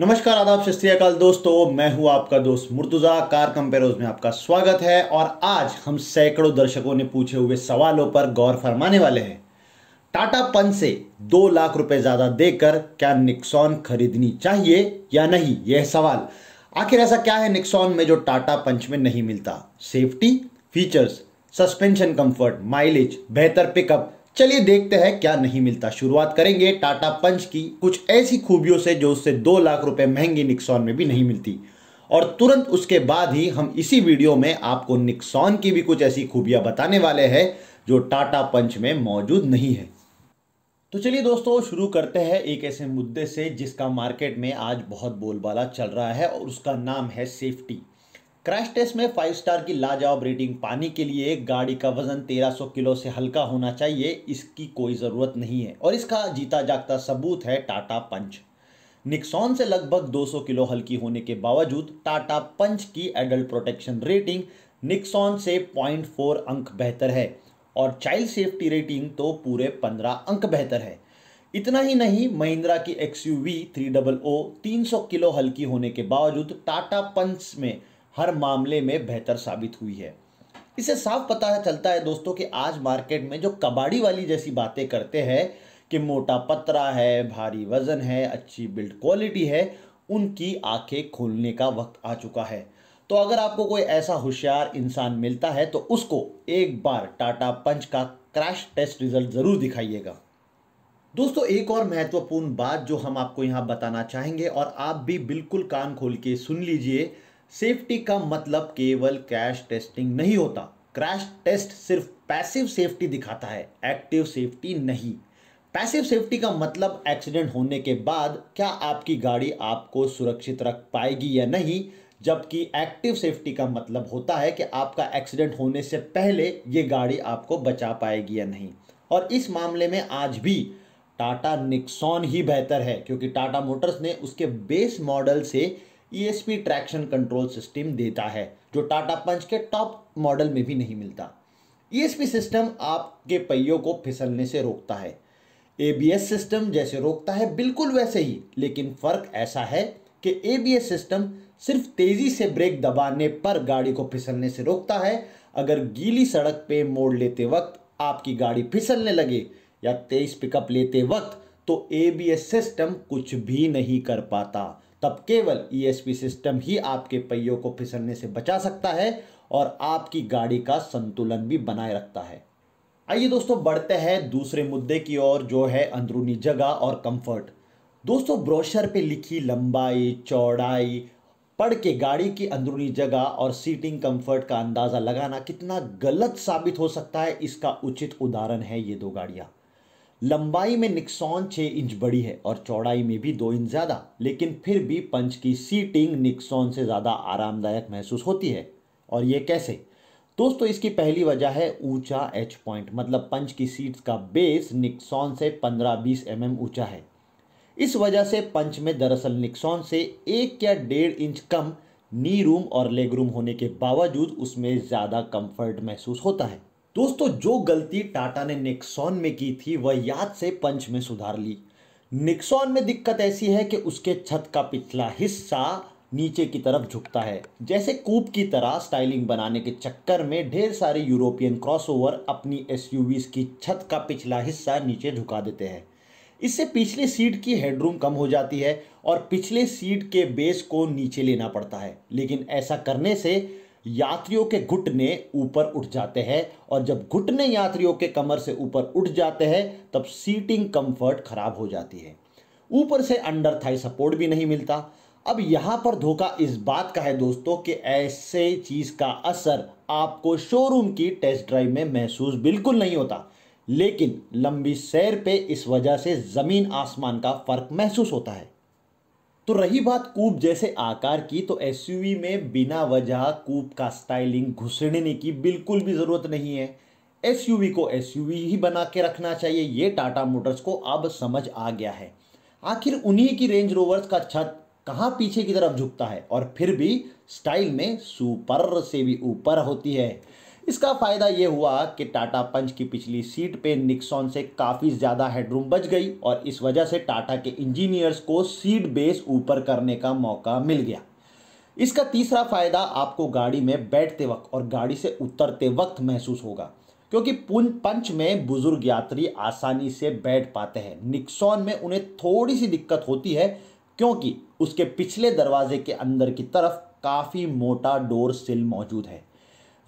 नमस्कार आदाब सत दोस्तों मैं हूं आपका दोस्त मुर्तुजा कार कंपेरोज में आपका स्वागत है और आज हम सैकड़ों दर्शकों ने पूछे हुए सवालों पर गौर फरमाने वाले हैं टाटा पंच से दो लाख रुपए ज्यादा देकर क्या निक्सॉन खरीदनी चाहिए या नहीं यह सवाल आखिर ऐसा क्या है निक्सॉन में जो टाटा पंच में नहीं मिलता safety features suspension comfort mileage बेहतर पिकअप चलिए देखते हैं क्या नहीं मिलता शुरुआत करेंगे टाटा पंच की कुछ ऐसी खूबियों से जो उससे दो लाख रुपए महंगी निक्सॉन में भी नहीं मिलती और तुरंत उसके बाद ही हम इसी वीडियो में आपको निक्सॉन की भी कुछ ऐसी खूबियां बताने वाले हैं जो टाटा पंच में मौजूद नहीं है तो चलिए दोस्तों शुरू करते हैं एक ऐसे मुद्दे से जिसका मार्केट में आज बहुत बोलबाला चल रहा है और उसका नाम है सेफ्टी क्रैश टेस्ट में फाइव स्टार की लाजवाब रेटिंग पाने के लिए गाड़ी का वजन 1300 किलो से हल्का होना चाहिए इसकी कोई ज़रूरत नहीं है और इसका जीता जागता सबूत है टाटा पंच निक्सॉन से लगभग 200 किलो हल्की होने के बावजूद टाटा पंच की एडल्ट प्रोटेक्शन रेटिंग निक्सॉन से 0.4 अंक बेहतर है और चाइल्ड सेफ्टी रेटिंग तो पूरे 15 अंक बेहतर है इतना ही नहीं महिंद्रा की X U V three double O तीन किलो हल्की होने के बावजूद टाटा पंच में हर मामले में बेहतर साबित हुई है इसे साफ पता है चलता है दोस्तों कि आज मार्केट में जो कबाड़ी वाली जैसी बातें करते हैं कि मोटा पतरा है भारी वजन है अच्छी बिल्ड क्वालिटी है उनकी आंखें खोलने का वक्त आ चुका है तो अगर आपको कोई ऐसा होशियार इंसान मिलता है तो उसको एक बार टाटा पंच का क्रैश टेस्ट रिजल्ट ज़रूर दिखाइएगा दोस्तों एक और महत्वपूर्ण बात जो हम आपको यहाँ बताना चाहेंगे और आप भी बिल्कुल कान खोल के सुन लीजिए सेफ्टी का मतलब केवल क्रैश टेस्टिंग नहीं होता क्रैश टेस्ट सिर्फ पैसिव सेफ्टी दिखाता है एक्टिव सेफ्टी नहीं पैसिव सेफ्टी का मतलब एक्सीडेंट होने के बाद क्या आपकी गाड़ी आपको सुरक्षित रख पाएगी या नहीं जबकि एक्टिव सेफ्टी का मतलब होता है कि आपका एक्सीडेंट होने से पहले ये गाड़ी आपको बचा पाएगी या नहीं और इस मामले में आज भी टाटा निक्सॉन ही बेहतर है क्योंकि टाटा मोटर्स ने उसके बेस मॉडल से ईएसपी ट्रैक्शन कंट्रोल सिस्टम देता है जो टाटा पंच के टॉप मॉडल में भी नहीं मिलता ईएसपी e सिस्टम आपके पहियों को फिसलने से रोकता है एबीएस सिस्टम जैसे रोकता है बिल्कुल वैसे ही लेकिन फर्क ऐसा है कि एबीएस सिस्टम सिर्फ तेजी से ब्रेक दबाने पर गाड़ी को फिसलने से रोकता है अगर गीली सड़क पे मोड़ लेते वक्त आपकी गाड़ी फिसलने लगे या तेज पिकअप लेते वक्त तो एबीएस सिस्टम कुछ भी नहीं कर पाता तब केवल ईएसपी e सिस्टम ही आपके पहियों को फिसलने से बचा सकता है और आपकी गाड़ी का संतुलन भी बनाए रखता है आइए दोस्तों बढ़ते हैं दूसरे मुद्दे की ओर जो है अंदरूनी जगह और कंफर्ट दोस्तों ब्रोशर पे लिखी लंबाई चौड़ाई पढ़ के गाड़ी की अंदरूनी जगह और सीटिंग कंफर्ट का अंदाज़ा लगाना कितना गलत साबित हो सकता है इसका उचित उदाहरण है ये दो गाड़ियाँ लंबाई में निक्सॉन छः इंच बड़ी है और चौड़ाई में भी दो इंच ज़्यादा लेकिन फिर भी पंच की सीटिंग निक्सॉन से ज़्यादा आरामदायक महसूस होती है और ये कैसे दोस्तों इसकी पहली वजह है ऊंचा एच पॉइंट मतलब पंच की सीट्स का बेस निक्सॉन से 15-20 एम mm ऊंचा है इस वजह से पंच में दरअसल निक्सॉन से एक या डेढ़ इंच कम नी रूम और लेग रूम होने के बावजूद उसमें ज़्यादा कंफर्ट महसूस होता है दोस्तों जो गलती टाटा ने निक्सॉन में की थी वह याद से पंच में सुधार ली निक्सॉन में दिक्कत ऐसी है कि उसके छत का पिछला हिस्सा नीचे की तरफ झुकता है जैसे कूप की तरह स्टाइलिंग बनाने के चक्कर में ढेर सारे यूरोपियन क्रॉसओवर अपनी एसयूवीज की छत का पिछला हिस्सा नीचे झुका देते हैं इससे पिछले सीट की हेडरूम कम हो जाती है और पिछले सीट के बेस को नीचे लेना पड़ता है लेकिन ऐसा करने से यात्रियों के घुटने ऊपर उठ जाते हैं और जब घुटने यात्रियों के कमर से ऊपर उठ जाते हैं तब सीटिंग कंफर्ट खराब हो जाती है ऊपर से अंडर थाई सपोर्ट भी नहीं मिलता अब यहाँ पर धोखा इस बात का है दोस्तों कि ऐसे चीज़ का असर आपको शोरूम की टेस्ट ड्राइव में महसूस बिल्कुल नहीं होता लेकिन लंबी सैर पे इस वजह से ज़मीन आसमान का फ़र्क महसूस होता है तो रही बात कूप जैसे आकार की तो एस में बिना वजह कूप का स्टाइलिंग घुसड़ने की बिल्कुल भी ज़रूरत नहीं है एस को एस ही बना के रखना चाहिए ये टाटा मोटर्स को अब समझ आ गया है आखिर उन्हीं की रेंज रोवर्स का छत कहाँ पीछे की तरफ झुकता है और फिर भी स्टाइल में सुपर से भी ऊपर होती है इसका फायदा ये हुआ कि टाटा पंच की पिछली सीट पे निक्सॉन से काफ़ी ज़्यादा हेडरूम बच गई और इस वजह से टाटा के इंजीनियर्स को सीट बेस ऊपर करने का मौका मिल गया इसका तीसरा फायदा आपको गाड़ी में बैठते वक्त और गाड़ी से उतरते वक्त महसूस होगा क्योंकि पंच में बुजुर्ग यात्री आसानी से बैठ पाते हैं निक्सॉन में उन्हें थोड़ी सी दिक्कत होती है क्योंकि उसके पिछले दरवाजे के अंदर की तरफ काफ़ी मोटा डोर सिल मौजूद है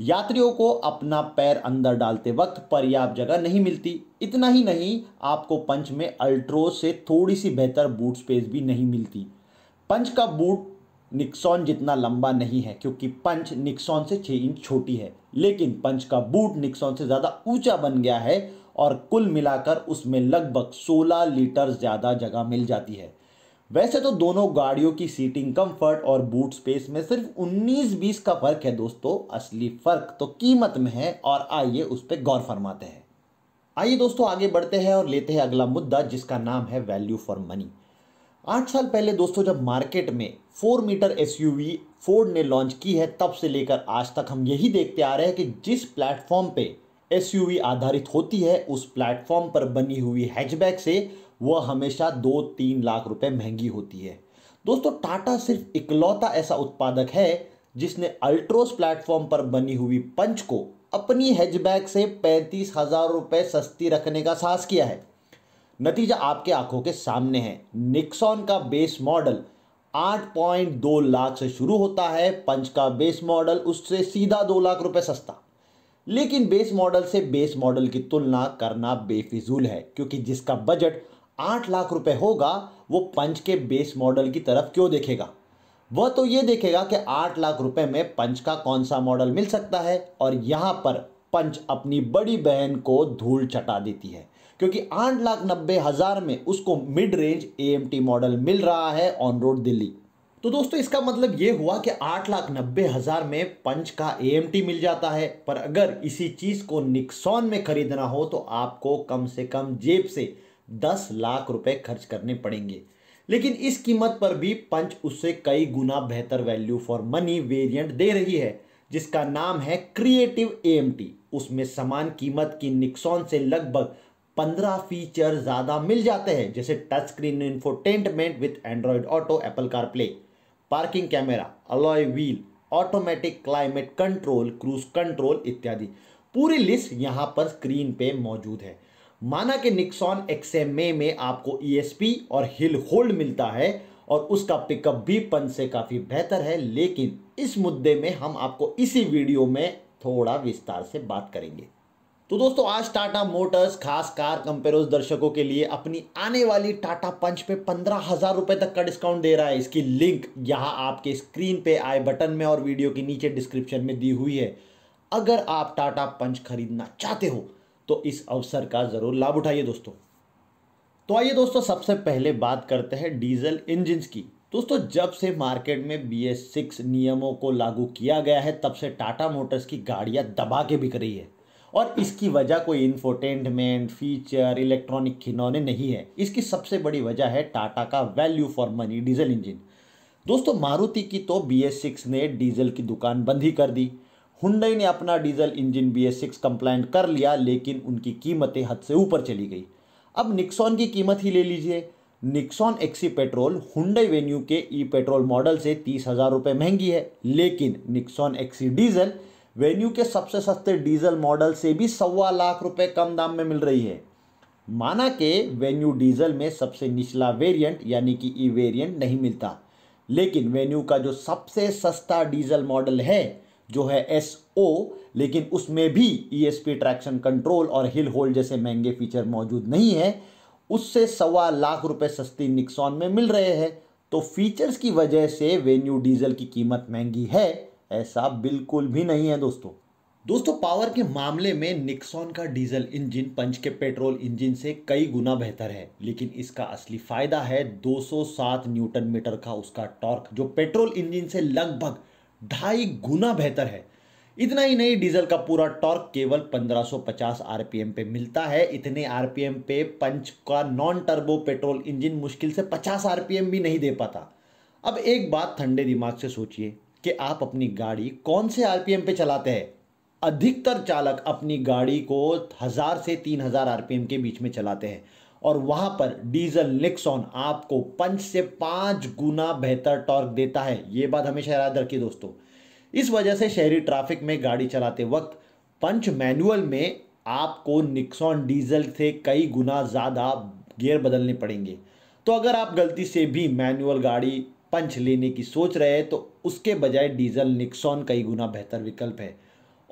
यात्रियों को अपना पैर अंदर डालते वक्त पर्याप्त जगह नहीं मिलती इतना ही नहीं आपको पंच में अल्ट्रो से थोड़ी सी बेहतर बूट स्पेस भी नहीं मिलती पंच का बूट निक्सॉन जितना लंबा नहीं है क्योंकि पंच निक्सॉन से छः इंच छोटी है लेकिन पंच का बूट निक्सॉन से ज़्यादा ऊंचा बन गया है और कुल मिलाकर उसमें लगभग 16 लीटर ज़्यादा जगह मिल जाती है वैसे तो दोनों गाड़ियों की सीटिंग कंफर्ट और बूट स्पेस में सिर्फ 19-20 का फर्क है दोस्तों असली फर्क तो कीमत में है और आइए उस पर गौर फरमाते हैं आइए दोस्तों आगे बढ़ते हैं और लेते हैं अगला मुद्दा जिसका नाम है वैल्यू फॉर मनी आठ साल पहले दोस्तों जब मार्केट में फोर मीटर एस फोर्ड ने लॉन्च की है तब से लेकर आज तक हम यही देखते आ रहे हैं कि जिस प्लेटफॉर्म पे एस आधारित होती है उस प्लेटफॉर्म पर बनी हुई हैचबैक से वह हमेशा दो तीन लाख रुपए महंगी होती है दोस्तों टाटा सिर्फ इकलौता ऐसा उत्पादक है जिसने अल्ट्रोस प्लेटफॉर्म पर बनी हुई पंच को अपनी हैचबैक से पैंतीस हजार रुपये सस्ती रखने का साहस किया है नतीजा आपके आंखों के सामने है निक्सॉन का बेस मॉडल 8.2 लाख से शुरू होता है पंच का बेस मॉडल उससे सीधा दो लाख रुपए सस्ता लेकिन बेस मॉडल से बेस मॉडल की तुलना करना बेफिजूल है क्योंकि जिसका बजट आठ लाख रुपए होगा वो पंच के बेस मॉडल की तरफ क्यों देखेगा वह तो ये देखेगा कि आठ लाख रुपए में पंच का कौन सा मॉडल मिल सकता है और यहां पर पंच अपनी बड़ी बहन को धूल चटा देती है क्योंकि आठ लाख नब्बे हज़ार में उसको मिड रेंज ए मॉडल मिल रहा है ऑन रोड दिल्ली तो दोस्तों इसका मतलब ये हुआ कि आठ लाख नब्बे हज़ार में पंच का ए मिल जाता है पर अगर इसी चीज़ को निक्सॉन में खरीदना हो तो आपको कम से कम जेब से दस लाख रुपए खर्च करने पड़ेंगे लेकिन इस कीमत पर भी पंच उससे कई गुना बेहतर वैल्यू फॉर मनी वेरिएंट दे रही है जिसका नाम है क्रिएटिव ए उसमें समान कीमत की निक्सॉन से लगभग पंद्रह फीचर ज़्यादा मिल जाते हैं जैसे touch screen infotainment with Android Auto Apple CarPlay parking camera alloy wheel automatic climate control cruise control इत्यादि पूरी लिस्ट यहां पर स्क्रीन पे मौजूद है माना कि निक्सॉन एक्स में आपको ई e और हिल होल्ड मिलता है और उसका पिकअप भी पन से काफ़ी बेहतर है लेकिन इस मुद्दे में हम आपको इसी वीडियो में थोड़ा विस्तार से बात करेंगे तो दोस्तों आज टाटा मोटर्स खास कार कंपेरोज दर्शकों के लिए अपनी आने वाली टाटा पंच पे पंद्रह हजार रुपए तक का डिस्काउंट दे रहा है इसकी लिंक यहां आपके स्क्रीन पे आए बटन में और वीडियो के नीचे डिस्क्रिप्शन में दी हुई है अगर आप टाटा पंच खरीदना चाहते हो तो इस अवसर का ज़रूर लाभ उठाइए दोस्तों तो आइए दोस्तों सबसे पहले बात करते हैं डीजल इंजिन की दोस्तों जब से मार्केट में बी एस सिक्स नियमों को लागू किया गया है तब से टाटा मोटर्स की गाड़ियां दबा के बिक रही है और इसकी वजह कोई इन्फोटेनमेंट फीचर इलेक्ट्रॉनिक खिलौने नहीं है इसकी सबसे बड़ी वजह है टाटा का value for money diesel engine दोस्तों मारुति की तो बी एस सिक्स ने डीजल की दुकान बंद ही कर दी हुंडई ने अपना diesel engine B S six compliant कर लिया लेकिन उनकी कीमतें हद से ऊपर चली गई अब निक्सॉन की कीमत ही ले लीजिए Nexon XE petrol Hyundai Venue के ई पेट्रोल मॉडल से तीस हज़ार रुपये महंगी है लेकिन निक्सॉन एक्सी डीजल वेन्यू के सबसे सस्ते डीजल मॉडल से भी सवा लाख रुपए कम दाम में मिल रही है माना के वेन्यू डीजल में सबसे निचला वेरिएंट यानी कि ई e वेरिएंट नहीं मिलता लेकिन वेन्यू का जो सबसे सस्ता डीजल मॉडल है जो है एस ओ लेकिन उसमें भी E S P traction control और हिल होल्ड जैसे महंगे फीचर मौजूद नहीं है उससे सवा लाख रुपए सस्ती निक्सॉन में मिल रहे हैं तो फीचर्स की वजह से वेन्यू डीजल की कीमत महंगी है ऐसा बिल्कुल भी नहीं है दोस्तों दोस्तों पावर के मामले में निक्सॉन का डीजल इंजन पंच के पेट्रोल इंजन से कई गुना बेहतर है लेकिन इसका असली फायदा है 207 न्यूटन मीटर का उसका टॉर्क जो पेट्रोल इंजन से लगभग ढाई गुना बेहतर है इतना ही नहीं डीजल का पूरा टॉर्क केवल 1550 आरपीएम पे मिलता है इतने आरपीएम पे पंच का नॉन टर्बो पेट्रोल इंजन मुश्किल से 50 आरपीएम भी नहीं दे पाता अब एक बात ठंडे दिमाग से सोचिए कि आप अपनी गाड़ी कौन से आरपीएम पे चलाते हैं अधिकतर चालक अपनी गाड़ी को हज़ार से तीन हज़ार आरपीएम के बीच में चलाते हैं और वहां पर डीजल निक्सॉन आपको पंच से पांच गुना बेहतर टॉर्क देता है ये बात हमेशा याद रखिए दोस्तों इस वजह से शहरी ट्रैफिक में गाड़ी चलाते वक्त पंच मैनुअल में आपको निक्सॉन डीजल से कई गुना ज़्यादा गियर बदलने पड़ेंगे तो अगर आप गलती से भी मैनुअल गाड़ी पंच लेने की सोच रहे हैं तो उसके बजाय डीजल निक्सॉन कई गुना बेहतर विकल्प है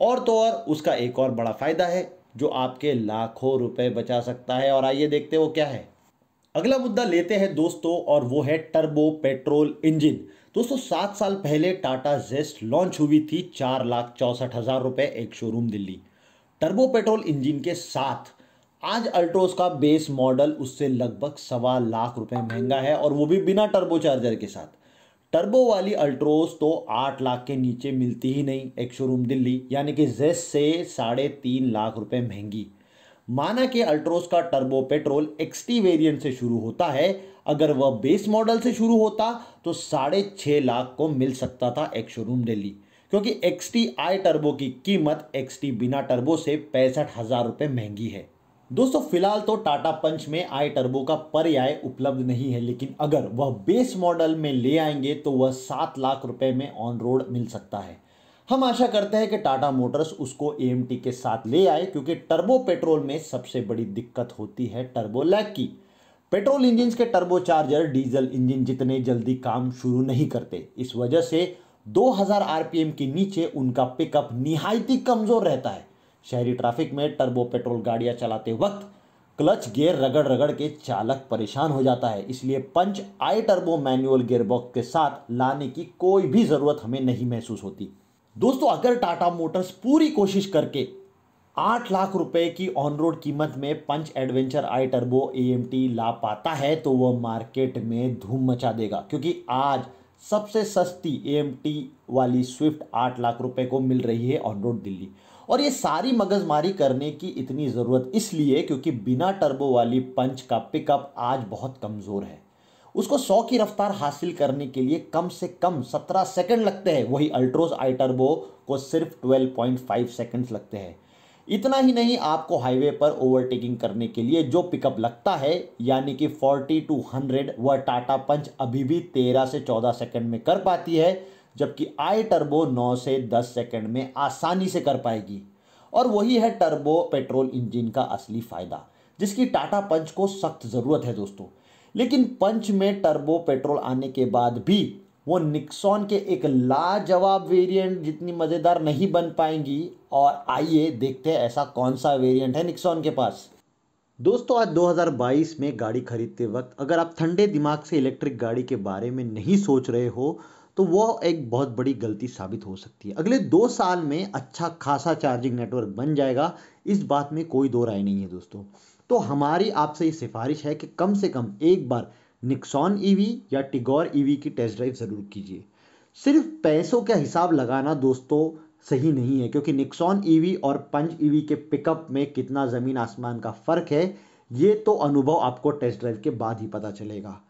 और तो और उसका एक और बड़ा फ़ायदा है जो आपके लाखों रुपए बचा सकता है और आइए देखते वो क्या है अगला मुद्दा लेते हैं दोस्तों और वो है टर्बो पेट्रोल इंजन दोस्तों सात साल पहले टाटा जेस्ट लॉन्च हुई थी चार लाख चौसठ हज़ार रुपए ex showroom Delhi turbo petrol engine के साथ आज अल्ट्रोस का बेस मॉडल उससे लगभग सवा लाख रुपए महंगा है और वो भी बिना टर्बो चार्जर के साथ टर्बो वाली अल्ट्रोज तो आठ लाख के नीचे मिलती ही नहीं एक शोरूम दिल्ली यानी कि जेस से साढ़े तीन लाख रुपए महंगी माना कि अल्ट्रोस का टर्बो पेट्रोल एक्सटी वेरिएंट से शुरू होता है अगर वह बेस मॉडल से शुरू होता तो साढ़े छः लाख को मिल सकता था एक शोरूम दिल्ली क्योंकि एक्सटी आई टर्बो की कीमत एक्सटी बिना टर्बो से पैंसठ हज़ार रुपये महंगी है दोस्तों फिलहाल तो टाटा पंच में आई टर्बो का पर्याय उपलब्ध नहीं है लेकिन अगर वह बेस मॉडल में ले आएंगे तो वह सात लाख रुपए में ऑन रोड मिल सकता है हम आशा करते हैं कि टाटा मोटर्स उसको ए के साथ ले आए क्योंकि टर्बो पेट्रोल में सबसे बड़ी दिक्कत होती है टर्बो लैग की पेट्रोल इंजिन के टर्बो चार्जर डीजल इंजिन जितने जल्दी काम शुरू नहीं करते इस वजह से 2000 आरपीएम के नीचे उनका पिकअप निहायती कमज़ोर रहता है शहरी ट्रैफिक में टर्बो पेट्रोल गाड़ियां चलाते वक्त क्लच गियर रगड़ रगड़ के चालक परेशान हो जाता है इसलिए Punch I turbo manual gearbox के साथ लाने की कोई भी ज़रूरत हमें नहीं महसूस होती दोस्तों अगर टाटा मोटर्स पूरी कोशिश करके आठ लाख रुपए की ऑन रोड कीमत में पंच एडवेंचर आई टर्बो ए ला पाता है तो वह मार्केट में धूम मचा देगा क्योंकि आज सबसे सस्ती ए वाली स्विफ्ट आठ लाख रुपए को मिल रही है ऑन रोड दिल्ली और ये सारी मगजमारी करने की इतनी ज़रूरत इसलिए क्योंकि बिना टर्बो वाली पंच का पिकअप आज बहुत कमज़ोर है उसको 100 की रफ्तार हासिल करने के लिए कम से कम 17 सेकंड लगते हैं वही अल्ट्रोज आई टर्बो को सिर्फ 12.5 सेकंड्स लगते हैं इतना ही नहीं आपको हाईवे पर ओवरटेकिंग करने के लिए जो पिकअप लगता है यानी कि 40 टू 100 वह टाटा पंच अभी भी 13 से 14 सेकंड में कर पाती है जबकि आई टर्बो 9 से 10 सेकंड में आसानी से कर पाएगी और वही है टर्बो पेट्रोल इंजन का असली फ़ायदा जिसकी टाटा पंच को सख्त ज़रूरत है दोस्तों लेकिन पंच में टर्बो पेट्रोल आने के बाद भी वो निक्सॉन के एक लाजवाब वेरिएंट जितनी मज़ेदार नहीं बन पाएंगी और आइए देखते हैं ऐसा कौन सा वेरिएंट है निक्सॉन के पास दोस्तों आज 2022 में गाड़ी खरीदते वक्त अगर आप ठंडे दिमाग से इलेक्ट्रिक गाड़ी के बारे में नहीं सोच रहे हो तो वो एक बहुत बड़ी गलती साबित हो सकती है अगले दो साल में अच्छा खासा चार्जिंग नेटवर्क बन जाएगा इस बात में कोई दो राय नहीं है दोस्तों तो हमारी आपसे ये सिफारिश है कि कम से कम एक बार निक्सॉन ईवी e या टिगोर ईवी e की टेस्ट ड्राइव ज़रूर कीजिए सिर्फ पैसों का हिसाब लगाना दोस्तों सही नहीं है क्योंकि निक्सॉन ईवी e और पंच ईवी के पिकअप में कितना ज़मीन आसमान का फ़र्क है ये तो अनुभव आपको टेस्ट ड्राइव के बाद ही पता चलेगा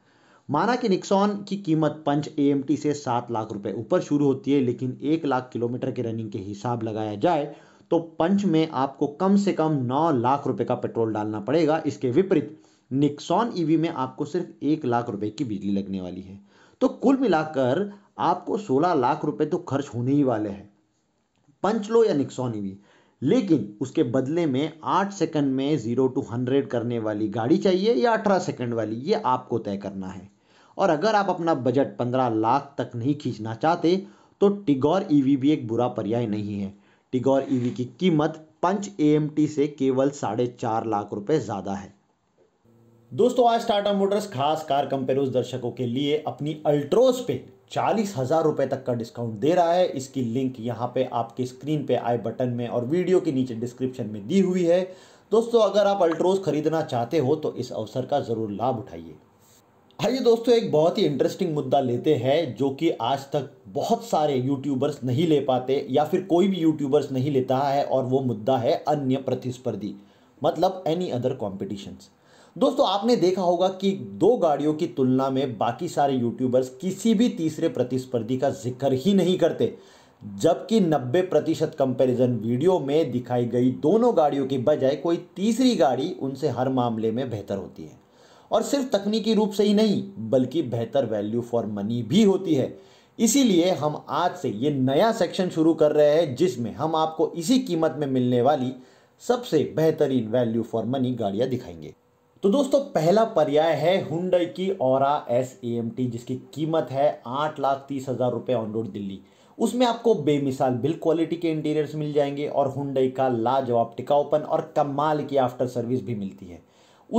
माना कि निक्सॉन की कीमत पंच ए से सात लाख रुपए ऊपर शुरू होती है लेकिन एक लाख किलोमीटर के रनिंग के हिसाब लगाया जाए तो पंच में आपको कम से कम नौ लाख रुपए का पेट्रोल डालना पड़ेगा इसके विपरीत निक्सॉन ईवी e में आपको सिर्फ एक लाख रुपए की बिजली लगने वाली है तो कुल मिलाकर आपको सोलह लाख रुपए तो खर्च होने ही वाले हैं पंच लो या निक्सॉन ईवी e लेकिन उसके बदले में आठ सेकंड में ज़ीरो टू हंड्रेड करने वाली गाड़ी चाहिए या अठारह सेकंड वाली ये आपको तय करना है और अगर आप अपना बजट पंद्रह लाख तक नहीं खींचना चाहते तो टिगोर ईवी e भी एक बुरा पर्याय नहीं है टिगोर ईवी e की कीमत पंच एएमटी से केवल साढ़े चार लाख रुपए ज़्यादा है दोस्तों आज टाटा मोटर्स खास कार कंपेरोज दर्शकों के लिए अपनी अल्ट्रोज पे चालीस हज़ार रुपये तक का डिस्काउंट दे रहा है इसकी लिंक यहाँ पे आपके स्क्रीन पे आए बटन में और वीडियो के नीचे डिस्क्रिप्शन में दी हुई है दोस्तों अगर आप अल्ट्रोज खरीदना चाहते हो तो इस अवसर का ज़रूर लाभ उठाइए आइए दोस्तों एक बहुत ही इंटरेस्टिंग मुद्दा लेते हैं जो कि आज तक बहुत सारे यूट्यूबर्स नहीं ले पाते या फिर कोई भी यूट्यूबर्स नहीं लेता है और वो मुद्दा है अन्य प्रतिस्पर्धी मतलब एनी अदर कॉम्पिटिशन्स दोस्तों आपने देखा होगा कि दो गाड़ियों की तुलना में बाकी सारे यूट्यूबर्स किसी भी तीसरे प्रतिस्पर्धी का जिक्र ही नहीं करते जबकि 90 प्रतिशत कंपेरिजन वीडियो में दिखाई गई दोनों गाड़ियों के बजाय कोई तीसरी गाड़ी उनसे हर मामले में बेहतर होती है और सिर्फ तकनीकी रूप से ही नहीं बल्कि बेहतर वैल्यू फॉर मनी भी होती है इसीलिए हम आज से ये नया सेक्शन शुरू कर रहे हैं जिसमें हम आपको इसी कीमत में मिलने वाली सबसे बेहतरीन वैल्यू फॉर मनी गाड़ियाँ दिखाएंगे तो दोस्तों पहला पर्याय है हुंडई की और एस ए एम टी जिसकी कीमत है आठ लाख तीस हज़ार रुपये ऑन रोड दिल्ली उसमें आपको बेमिसाल बिल क्वालिटी के इंटीरियर्स मिल जाएंगे और हुंडई का लाजवाब टिकाऊपन और कमाल की आफ्टर सर्विस भी मिलती है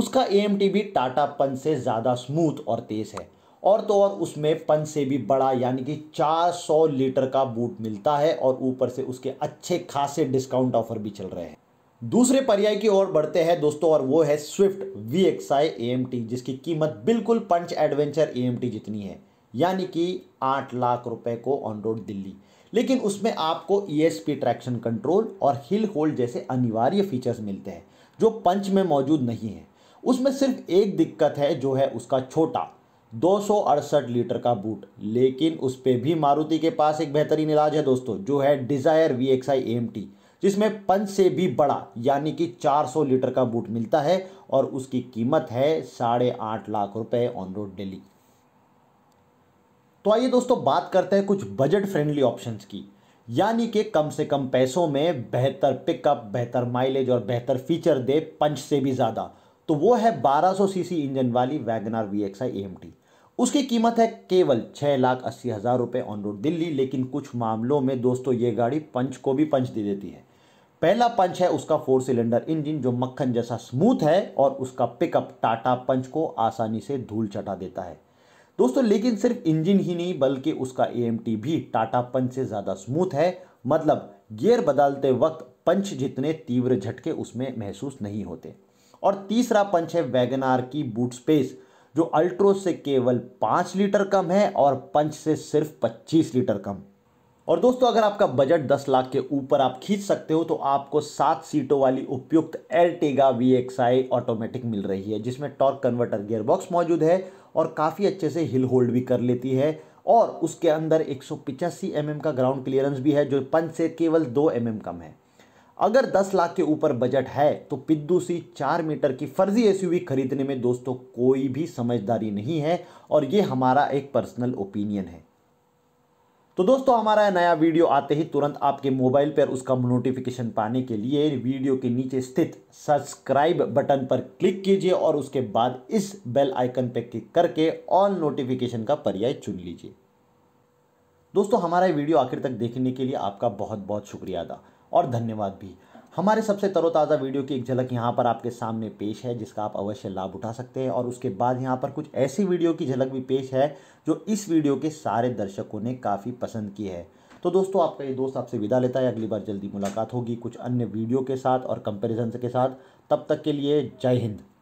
उसका ए भी टाटा पंच से ज़्यादा स्मूथ और तेज़ है और तो और उसमें पंच से भी बड़ा यानी कि 400 लीटर का बूट मिलता है और ऊपर से उसके अच्छे खासे डिस्काउंट ऑफर भी चल रहे हैं दूसरे पर्याय की ओर बढ़ते हैं दोस्तों और वो है Swift V X I M T जिसकी कीमत बिल्कुल Punch Adventure A M T जितनी है यानी कि आठ लाख रुपए को ऑन रोड दिल्ली लेकिन उसमें आपको E S P traction control और हिल होल्ड जैसे अनिवार्य फीचर्स मिलते हैं जो पंच में मौजूद नहीं है उसमें सिर्फ एक दिक्कत है जो है उसका छोटा दो लीटर का बूट लेकिन उस पर भी मारुति के पास एक बेहतरीन इलाज है दोस्तों जो है Dzire V X I M T जिसमें पंच से भी बड़ा यानी कि 400 लीटर का बूट मिलता है और उसकी कीमत है साढ़े आठ लाख रुपए ऑन रोड डेली तो आइए दोस्तों बात करते हैं कुछ बजट फ्रेंडली ऑप्शंस की यानी कि कम से कम पैसों में बेहतर पिकअप बेहतर माइलेज और बेहतर फीचर दे पंच से भी ज़्यादा तो वो है 1200 सीसी इंजन वाली वैगनार वी एक्स टी उसकी कीमत है केवल छः लाख अस्सी हज़ार रुपये ऑन रोड दिल्ली लेकिन कुछ मामलों में दोस्तों ये गाड़ी पंच को भी पंच दे देती है पहला पंच है उसका फोर सिलेंडर इंजन जो मक्खन जैसा स्मूथ है और उसका पिकअप टाटा पंच को आसानी से धूल चटा देता है दोस्तों लेकिन सिर्फ इंजन ही नहीं बल्कि उसका ए भी टाटा पंच से ज़्यादा स्मूथ है मतलब गियर बदलते वक्त पंच जितने तीव्र झटके उसमें महसूस नहीं होते और तीसरा पंच है वैगनार की बूट स्पेस जो अल्ट्रो से केवल पाँच लीटर कम है और पंच से सिर्फ पच्चीस लीटर कम और दोस्तों अगर आपका बजट 10 लाख के ऊपर आप खींच सकते हो तो आपको सात सीटों वाली उपयुक्त एयरटेगा वी एक्स ऑटोमेटिक मिल रही है जिसमें टॉर्क कन्वर्टर गियरबॉक्स मौजूद है और काफ़ी अच्छे से हिल होल्ड भी कर लेती है और उसके अंदर एक सौ mm का ग्राउंड क्लियरेंस भी है जो पंच से केवल दो एम mm कम है अगर 10 लाख के ऊपर बजट है तो पिद्दू सी चार मीटर की फर्जी एसयूवी खरीदने में दोस्तों कोई भी समझदारी नहीं है और ये हमारा एक पर्सनल ओपिनियन है तो दोस्तों हमारा नया वीडियो आते ही तुरंत आपके मोबाइल पर उसका नोटिफिकेशन पाने के लिए वीडियो के नीचे स्थित सब्सक्राइब बटन पर क्लिक कीजिए और उसके बाद इस बेल आइकन पर क्लिक करके ऑल नोटिफिकेशन का पर्याय चुन लीजिए दोस्तों हमारा वीडियो आखिर तक देखने के लिए आपका बहुत बहुत शुक्रिया अदा और धन्यवाद भी हमारे सबसे तरोताज़ा वीडियो की एक झलक यहाँ पर आपके सामने पेश है जिसका आप अवश्य लाभ उठा सकते हैं और उसके बाद यहाँ पर कुछ ऐसी वीडियो की झलक भी पेश है जो इस वीडियो के सारे दर्शकों ने काफ़ी पसंद की है तो दोस्तों आपका ये दोस्त आपसे विदा लेता है अगली बार जल्दी मुलाकात होगी कुछ अन्य वीडियो के साथ और कंपेरिजन के साथ तब तक के लिए जय हिंद